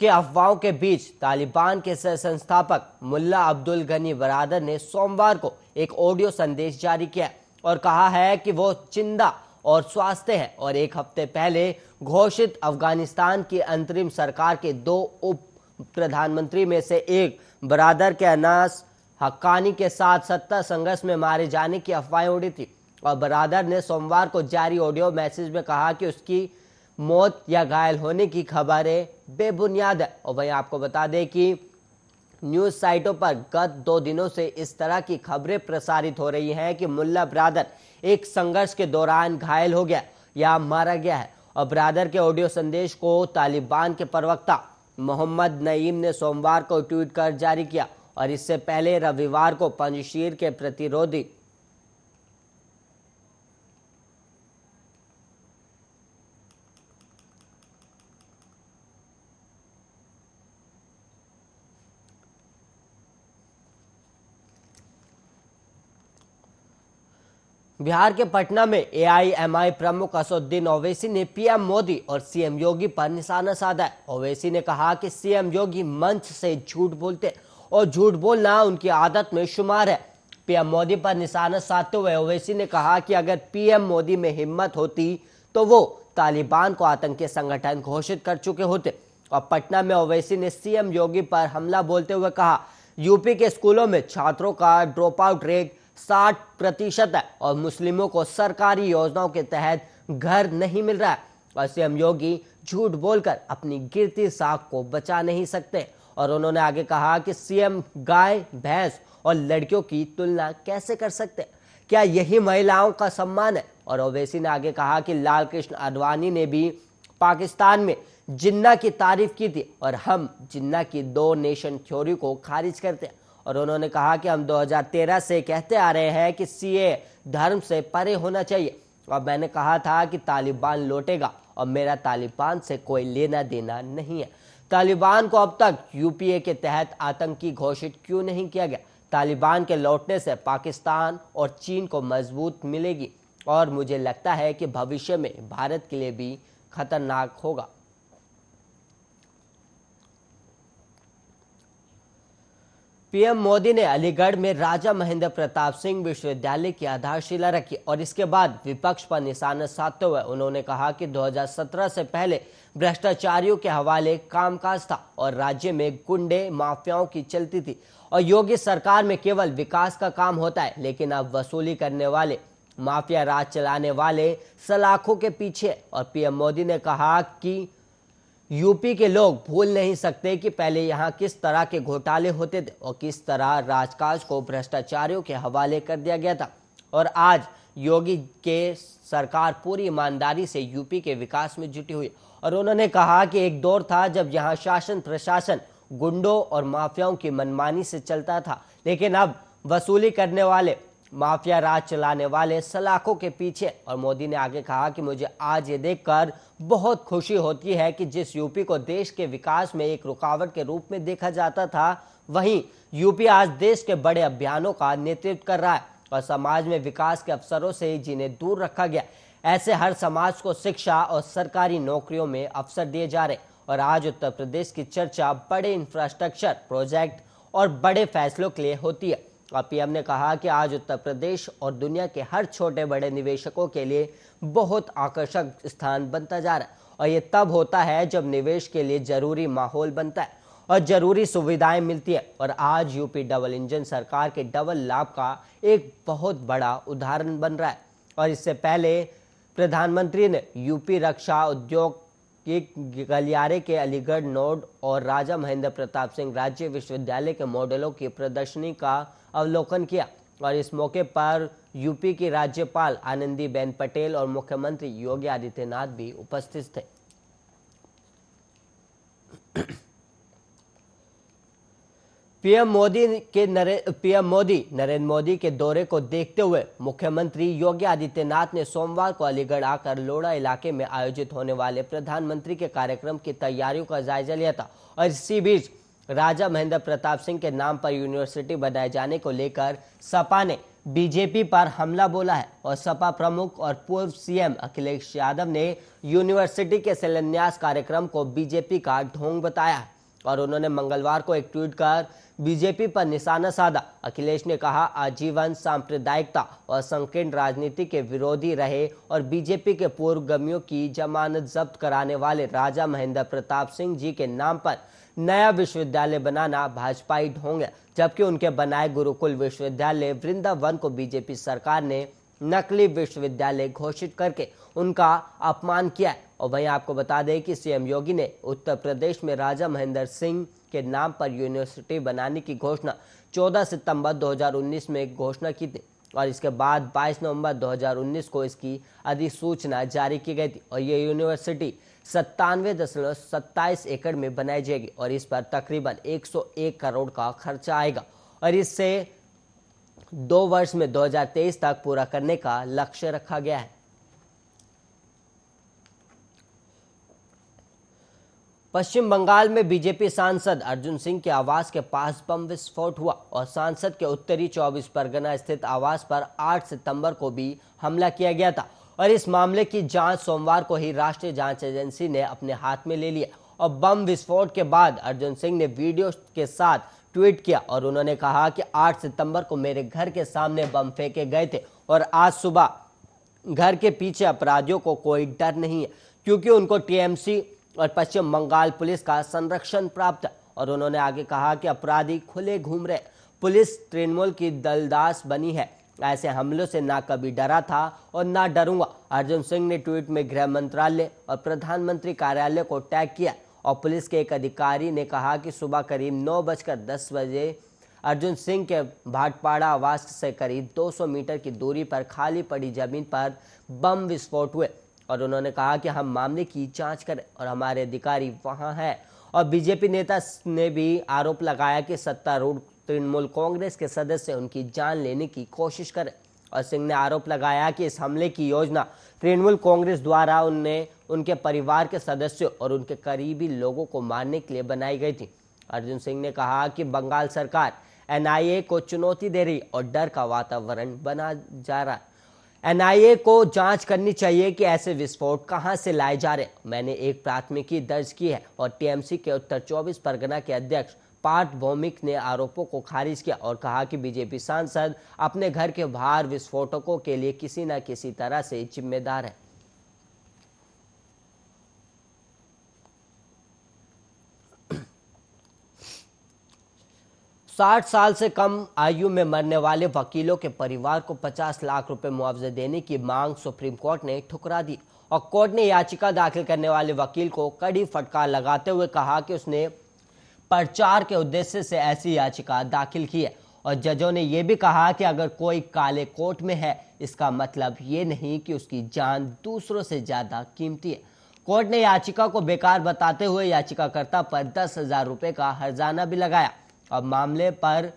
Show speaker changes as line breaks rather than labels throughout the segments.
के अफवाहों के बीच तालिबान के संस्थापक मुल्ला अब्दुल गनी बरादर ने सोमवार को एक ऑडियो संदेश जारी किया और कहा है कि वो चिंदा और स्वास्थ्य है और एक हफ्ते पहले घोषित अफगानिस्तान की अंतरिम सरकार के दो उप प्रधानमंत्री में से एक बरादर के अनास हक्कानी के साथ सत्ता संघर्ष में मारे जाने की अफवाहें उड़ी थी और बरादर ने सोमवार को जारी ऑडियो मैसेज में कहा कि उसकी मौत या घायल होने की खबरें बेबुनियाद है और वहीं आपको बता दें कि न्यूज साइटों पर गत दो दिनों से इस तरह की खबरें प्रसारित हो रही हैं कि मुल्ला ब्रादर एक संघर्ष के दौरान घायल हो गया या मारा गया है और ब्रादर के ऑडियो संदेश को तालिबान के प्रवक्ता मोहम्मद नईम ने सोमवार को ट्वीट कर जारी किया और इससे पहले रविवार को पंजशीर के प्रतिरोधी बिहार के पटना में एआईएमआई प्रमुख असदुद्दीन ओवैसी ने पीएम मोदी और सीएम योगी पर निशाना साधा ओवैसी ने कहा कि सीएम योगी मंच से झूठ बोलते और झूठ बोलना उनकी आदत में शुमार है पीएम मोदी पर निशाना साधते हुए ओवैसी ने कहा कि अगर पीएम मोदी में हिम्मत होती तो वो तालिबान को आतंकी संगठन घोषित कर चुके होते और पटना में ओवैसी ने सीएम योगी पर हमला बोलते हुए कहा यूपी के स्कूलों में छात्रों का ड्रॉप आउट रेट साठ प्रतिशत है और मुस्लिमों को सरकारी योजनाओं के तहत घर नहीं मिल रहा है और सीएम योगी झूठ बोलकर अपनी गिरती साख को बचा नहीं सकते और उन्होंने आगे कहा कि सीएम गाय भैंस और लड़कियों की तुलना कैसे कर सकते क्या यही महिलाओं का सम्मान है और ओवैसी ने आगे कहा कि लाल कृष्ण आडवाणी ने भी पाकिस्तान में जिन्ना की तारीफ की थी और हम जिन्ना की दो नेशन थ्योरी को खारिज करते हैं और उन्होंने कहा कि हम 2013 से कहते आ रहे हैं कि सीए धर्म से परे होना चाहिए और मैंने कहा था कि तालिबान लौटेगा और मेरा तालिबान से कोई लेना देना नहीं है तालिबान को अब तक यूपीए के तहत आतंकी घोषित क्यों नहीं किया गया तालिबान के लौटने से पाकिस्तान और चीन को मजबूत मिलेगी और मुझे लगता है कि भविष्य में भारत के लिए भी खतरनाक होगा पीएम मोदी ने अलीगढ़ में राजा महेंद्र प्रताप सिंह विश्वविद्यालय की आधारशिला रखी और इसके बाद विपक्ष पर निशाना साधते हुए उन्होंने कहा कि 2017 से पहले भ्रष्टाचारियों के हवाले कामकाज था और राज्य में गुंडे माफियाओं की चलती थी और योगी सरकार में केवल विकास का काम होता है लेकिन अब वसूली करने वाले माफिया राज चलाने वाले सलाखों के पीछे और पीएम मोदी ने कहा कि यूपी के लोग भूल नहीं सकते कि पहले यहां किस तरह के घोटाले होते थे और किस तरह राजकाज को भ्रष्टाचारियों के हवाले कर दिया गया था और आज योगी के सरकार पूरी ईमानदारी से यूपी के विकास में जुटी हुई और उन्होंने कहा कि एक दौर था जब यहाँ शासन प्रशासन गुंडों और माफियाओं की मनमानी से चलता था लेकिन अब वसूली करने वाले माफिया राज चलाने वाले सलाखों के पीछे और मोदी ने आगे कहा कि मुझे आज ये देखकर बहुत खुशी होती है कि जिस यूपी को देश के विकास में एक रुकावट के रूप में देखा जाता था वहीं यूपी आज देश के बड़े अभियानों का नेतृत्व कर रहा है और समाज में विकास के अवसरों से ही जिन्हें दूर रखा गया ऐसे हर समाज को शिक्षा और सरकारी नौकरियों में अवसर दिए जा रहे और आज उत्तर प्रदेश की चर्चा बड़े इंफ्रास्ट्रक्चर प्रोजेक्ट और बड़े फैसलों के लिए होती है और पीएम ने कहा कि आज उत्तर प्रदेश और दुनिया के हर छोटे बड़े निवेशकों के लिए बहुत आकर्षक स्थान बनता जा रहा है और ये तब होता है जब निवेश के लिए जरूरी माहौल बनता है और जरूरी सुविधाएं मिलती है और आज यूपी डबल इंजन सरकार के डबल लाभ का एक बहुत बड़ा उदाहरण बन रहा है और इससे पहले प्रधानमंत्री ने यूपी रक्षा उद्योग के गलियारे के अलीगढ़ नोड और राजा महेंद्र प्रताप सिंह राज्य विश्वविद्यालय के मॉडलों की प्रदर्शनी का अवलोकन किया और इस मौके पर यूपी की राज्यपाल आनंदीबेन पटेल और मुख्यमंत्री योगी आदित्यनाथ भी उपस्थित थे पीएम मोदी के नरे पीएम मोदी नरेंद्र मोदी के दौरे को देखते हुए मुख्यमंत्री योगी आदित्यनाथ ने सोमवार को अलीगढ़ आकर लोड़ा इलाके में आयोजित होने वाले प्रधानमंत्री के कार्यक्रम की तैयारियों का जायजा लिया था और इसी बीच राजा महेंद्र प्रताप सिंह के नाम पर यूनिवर्सिटी बनाए जाने को लेकर सपा ने बीजेपी पर हमला बोला है और सपा प्रमुख और पूर्व सीएम अखिलेश यादव ने यूनिवर्सिटी के शिलान्यास कार्यक्रम को बीजेपी का ढोंग बताया है और उन्होंने मंगलवार को एक ट्वीट कर बीजेपी पर निशाना साधा अखिलेश ने कहा आजीवन सांप्रदायिकता और संकीर्ण राजनीति के विरोधी रहे और बीजेपी के पूर्व गमियों की जमानत जब्त कराने वाले राजा महेंद्र प्रताप सिंह जी के नाम पर नया विश्वविद्यालय बनाना ही ढोंग है जबकि उनके बनाए गुरुकुल विश्वविद्यालय वृंदावन को बीजेपी सरकार ने नकली विश्वविद्यालय घोषित करके उनका अपमान किया है और वहीं आपको बता दें कि सीएम योगी ने उत्तर प्रदेश में राजा महेंद्र सिंह के नाम पर यूनिवर्सिटी बनाने की घोषणा 14 सितंबर 2019 में घोषणा की थी और इसके बाद 22 नवंबर 2019 को इसकी अधिसूचना जारी की गई थी और ये यूनिवर्सिटी सत्तानवे दशमलव सत्ताईस एकड़ में बनाई जाएगी और इस पर तकरीबन 101 करोड़ का खर्चा आएगा और इससे दो वर्ष में 2023 तक पूरा करने का लक्ष्य रखा गया है पश्चिम बंगाल में बीजेपी सांसद अर्जुन सिंह के आवास के पास बम विस्फोट हुआ और सांसद के उत्तरी 24 परगना स्थित आवास पर 8 सितंबर को भी हमला किया गया था और इस मामले की जांच सोमवार को ही राष्ट्रीय जांच एजेंसी ने अपने हाथ में ले लिया और बम विस्फोट के बाद अर्जुन सिंह ने वीडियो के साथ ट्वीट किया और उन्होंने कहा कि 8 सितंबर को मेरे घर के सामने बम फेंके गए थे और आज सुबह घर के पीछे अपराधियों को कोई डर नहीं है क्योंकि उनको टीएमसी और पश्चिम बंगाल पुलिस का संरक्षण प्राप्त और उन्होंने आगे कहा कि अपराधी खुले घूम रहे पुलिस तृणमूल की दलदास बनी है ऐसे हमलों से ना कभी डरा था और ना डरूंगा अर्जुन सिंह ने ट्वीट में गृह मंत्रालय और प्रधानमंत्री कार्यालय को टैग किया और पुलिस के एक अधिकारी ने कहा कि सुबह करीब नौ बजकर दस बजे अर्जुन सिंह के भाटपाड़ा आवास से करीब 200 मीटर की दूरी पर खाली पड़ी जमीन पर बम विस्फोट हुए और उन्होंने कहा कि हम मामले की जांच करें और हमारे अधिकारी वहां हैं और बीजेपी नेता ने भी आरोप लगाया कि सत्तारूढ़ तृणमूल कांग्रेस के सदस्य उनकी जान लेने की कोशिश करें और सिंह ने आरोप लगाया कि इस हमले की योजना तृणमूल कांग्रेस द्वारा उनने उनके परिवार के सदस्यों और उनके करीबी लोगों को मारने के लिए बनाई गई थी अर्जुन सिंह ने कहा कि बंगाल सरकार एनआईए को चुनौती दे रही और डर का वातावरण बना जा रहा है एनआईए को जांच करनी चाहिए कि ऐसे विस्फोट कहां से लाए जा रहे मैंने एक प्राथमिकी दर्ज की है और टीएमसी के उत्तर 24 परगना के अध्यक्ष पार्थ भौमिक ने आरोपों को खारिज किया और कहा कि बीजेपी सांसद अपने घर के बाहर विस्फोटकों के लिए किसी न किसी तरह से जिम्मेदार है साठ साल से कम आयु में मरने वाले वकीलों के परिवार को 50 लाख रुपए मुआवजा देने की मांग सुप्रीम कोर्ट ने ठुकरा दी और कोर्ट ने याचिका दाखिल करने वाले वकील को कड़ी फटकार लगाते हुए कहा कि उसने प्रचार के उद्देश्य से ऐसी याचिका दाखिल की है और जजों ने यह भी कहा कि अगर कोई काले कोर्ट में है इसका मतलब ये नहीं कि उसकी जान दूसरों से ज़्यादा कीमती है कोर्ट ने याचिका को बेकार बताते हुए याचिकाकर्ता पर दस हजार रुपये का हर्जाना भी लगाया अब मामले पर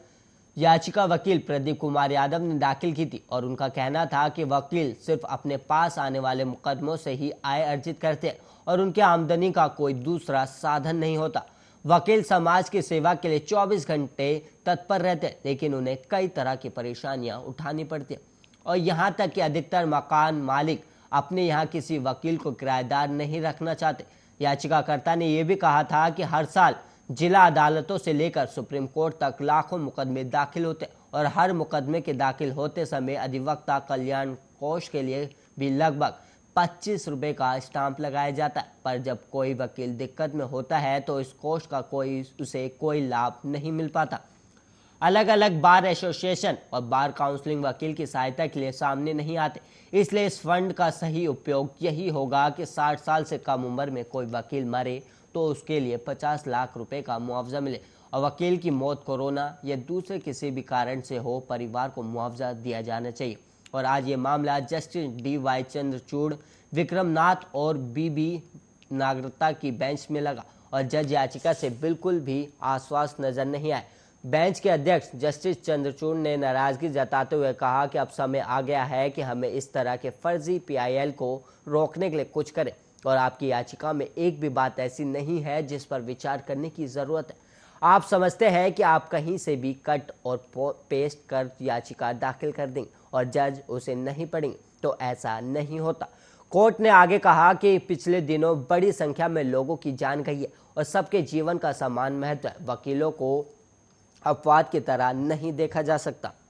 याचिका वकील प्रदीप कुमार यादव ने दाखिल की थी और उनका कहना था कि वकील सिर्फ अपने पास आने वाले मुकदमों से ही आय अर्जित करते हैं और उनके आमदनी का कोई दूसरा साधन नहीं होता वकील समाज की सेवा के लिए 24 घंटे तत्पर रहते हैं लेकिन उन्हें कई तरह की परेशानियां उठानी पड़ती हैं और यहाँ तक कि अधिकतर मकान मालिक अपने यहाँ किसी वकील को किराएदार नहीं रखना चाहते याचिकाकर्ता ने यह भी कहा था कि हर साल जिला अदालतों से लेकर सुप्रीम कोर्ट तक लाखों मुकदमे दाखिल होते और हर मुकदमे के दाखिल होते समय अधिवक्ता कल्याण कोष के लिए भी लगभग पच्चीस रुपये का स्टाम्प लगाया जाता है पर जब कोई वकील दिक्कत में होता है तो इस कोष का कोई उसे कोई लाभ नहीं मिल पाता अलग अलग बार एसोसिएशन और बार काउंसलिंग वकील की सहायता के लिए सामने नहीं आते इसलिए इस फंड का सही उपयोग यही होगा कि 60 साल से कम उम्र में कोई वकील मरे तो उसके लिए पचास लाख रुपए का मुआवजा मिले और वकील की मौत कोरोना या दूसरे किसी भी कारण से हो परिवार को मुआवजा दिया जाना चाहिए और आज ये मामला justice D Y Chandrachud Vikram Nath और बीबी नागरता की बेंच में लगा और जज याचिका से बिल्कुल भी आश्वास नजर नहीं आए बेंच के अध्यक्ष जस्टिस चंद्रचूड़ ने नाराजगी जताते हुए कहा कि अब समय आ गया है कि हमें इस तरह के फर्जी पीआईएल को रोकने के लिए कुछ करें और आपकी याचिका में एक भी बात ऐसी नहीं है जिस पर विचार करने की ज़रूरत है आप समझते हैं कि आप कहीं से भी कट और पेस्ट कर याचिका दाखिल कर दें और जज उसे नहीं पढ़ेंगे तो ऐसा नहीं होता कोर्ट ने आगे कहा कि पिछले दिनों बड़ी संख्या में लोगों की जान गई है और सबके जीवन का समान महत्व है वकीलों को अपवाद की तरह नहीं देखा जा सकता